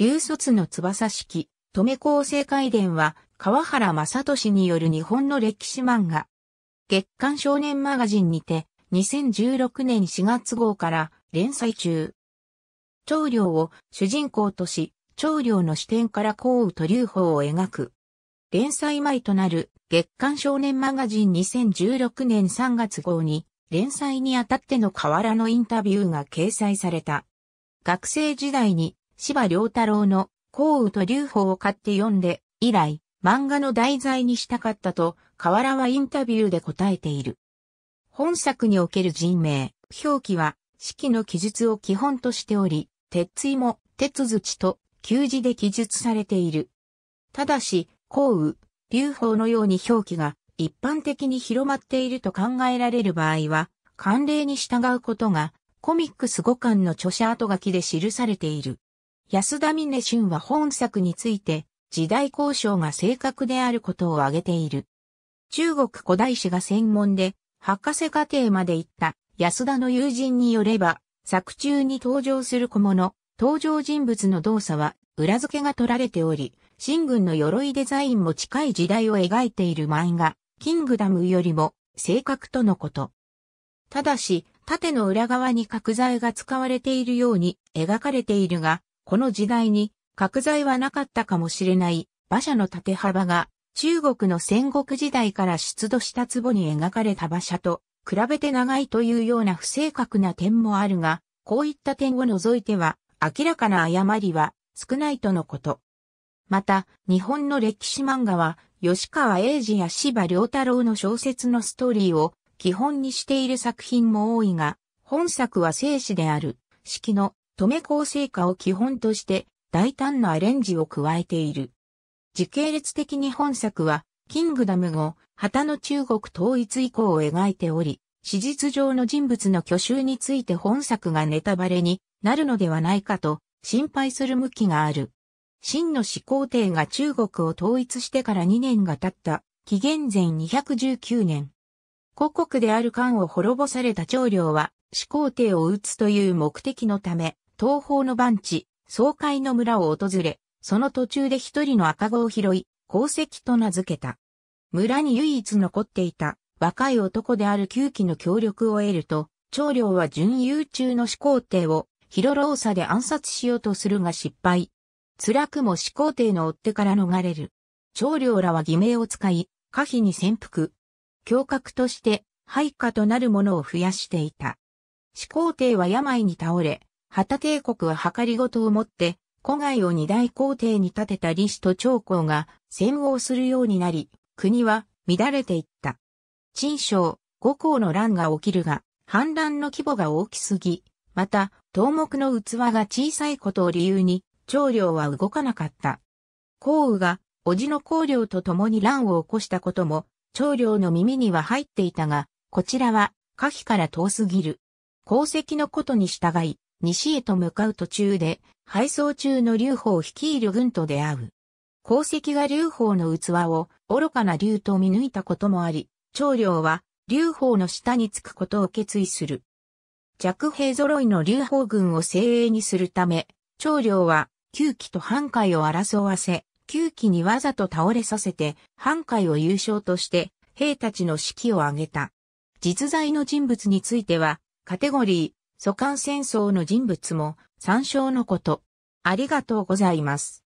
流卒の翼式、留構成会伝は、川原正俊による日本の歴史漫画。月刊少年マガジンにて、2016年4月号から連載中。長領を主人公とし、長領の視点から降雨と流法を描く。連載前となる月刊少年マガジン2016年3月号に、連載にあたっての河原のインタビューが掲載された。学生時代に芝良太郎の幸雨と流法を買って読んで、以来、漫画の題材にしたかったと、河原はインタビューで答えている。本作における人名、表記は、式の記述を基本としており、鉄槌も、鉄槌と、旧字で記述されている。ただし、幸雨、流法のように表記が一般的に広まっていると考えられる場合は、慣例に従うことが、コミックス5巻の著者後書きで記されている。安田峰俊は本作について、時代交渉が正確であることを挙げている。中国古代史が専門で、博士課程まで行った安田の友人によれば、作中に登場する小物、登場人物の動作は裏付けが取られており、新軍の鎧デザインも近い時代を描いている漫画、キングダムよりも正確とのこと。ただし、縦の裏側に角材が使われているように描かれているが、この時代に、角材はなかったかもしれない馬車の縦幅が、中国の戦国時代から出土した壺に描かれた馬車と、比べて長いというような不正確な点もあるが、こういった点を除いては、明らかな誤りは少ないとのこと。また、日本の歴史漫画は、吉川英治や芝良太郎の小説のストーリーを基本にしている作品も多いが、本作は静止である、式の止め構成化を基本として大胆なアレンジを加えている。時系列的に本作は、キングダム後、旗の中国統一以降を描いており、史実上の人物の去就について本作がネタバレになるのではないかと心配する向きがある。真の始皇帝が中国を統一してから2年が経った紀元前219年。故国である漢を滅ぼされた長領は始皇帝を討つという目的のため東方の番地、総会の村を訪れ、その途中で一人の赤子を拾い、功績と名付けた。村に唯一残っていた若い男である旧期の協力を得ると、長領は準優中の始皇帝を広老差で暗殺しようとするが失敗。辛くも始皇帝の追手から逃れる。長領らは偽名を使い、可否に潜伏。凶格として、廃下となる者を増やしていた。始皇帝は病に倒れ、旗帝国は計りごとをもって、古外を二大皇帝に立てた李氏と長江が戦をするようになり、国は乱れていった。陳章、五皇の乱が起きるが、反乱の規模が大きすぎ、また、東木の器が小さいことを理由に、長領は動かなかった。皇羽が、叔父の皇領と共に乱を起こしたことも、長領の耳には入っていたが、こちらは、下記から遠すぎる。功績のことに従い、西へと向かう途中で、配送中の劉邦を率いる軍と出会う。功績が劉邦の器を愚かな竜と見抜いたこともあり、長領は劉邦の下につくことを決意する。弱兵揃いの劉邦軍を精鋭にするため、長領は旧期と半海を争わせ、旧期にわざと倒れさせて、半海を優勝として、兵たちの指揮を上げた。実在の人物については、カテゴリー、祖韓戦争の人物も参照のこと。ありがとうございます。